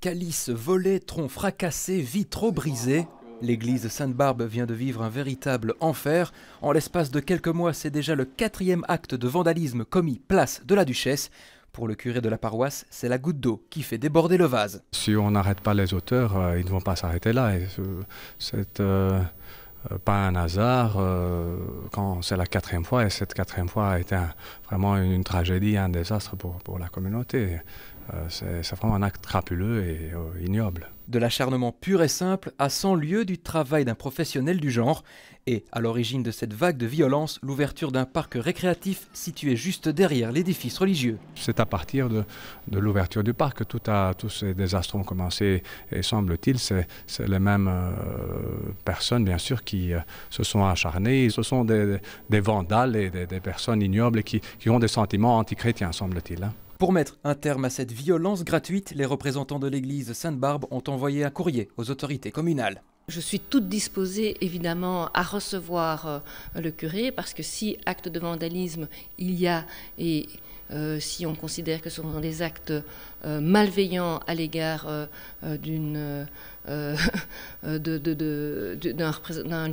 Calice volé, tronc fracassé, vitraux brisé. L'église Sainte-Barbe vient de vivre un véritable enfer. En l'espace de quelques mois, c'est déjà le quatrième acte de vandalisme commis place de la Duchesse. Pour le curé de la paroisse, c'est la goutte d'eau qui fait déborder le vase. Si on n'arrête pas les auteurs, euh, ils ne vont pas s'arrêter là. Et, euh, euh, pas un hasard euh, quand c'est la quatrième fois, et cette quatrième fois a été vraiment une, tragédie, un désastre pour, pour la communauté. Euh, c'est vraiment un acte crapuleux et ignoble. De l'acharnement pur et simple à 100 lieues du travail d'un professionnel du genre, et à l'origine de cette vague de violence, l'ouverture d'un parc récréatif situé juste derrière l'édifice religieux. C'est à partir de, de l'ouverture du parc que tout a, tous ces désastres ont commencé, et semble-t-il, c'est les mêmes personnes, bien sûr, qui euh, se sont acharnées. Ce sont des, vandales et des, personnes ignobles qui, qui ont des sentiments antichrétiens, semble-t-il. Hein. Pour mettre un terme à cette violence gratuite, les représentants de l'église Sainte-Barbe ont envoyé un courrier aux autorités communales. Je suis toute disposée, évidemment, à recevoir euh, le curé, parce que si acte de vandalisme il y a, et euh, si on considère que ce sont des actes euh, malveillants à l'égard d'un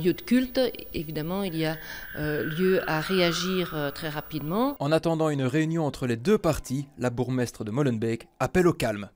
lieu de culte, évidemment, il y a lieu à réagir très rapidement. En attendant une réunion entre les deux parties, la bourgmestre de Molenbeek appelle au calme.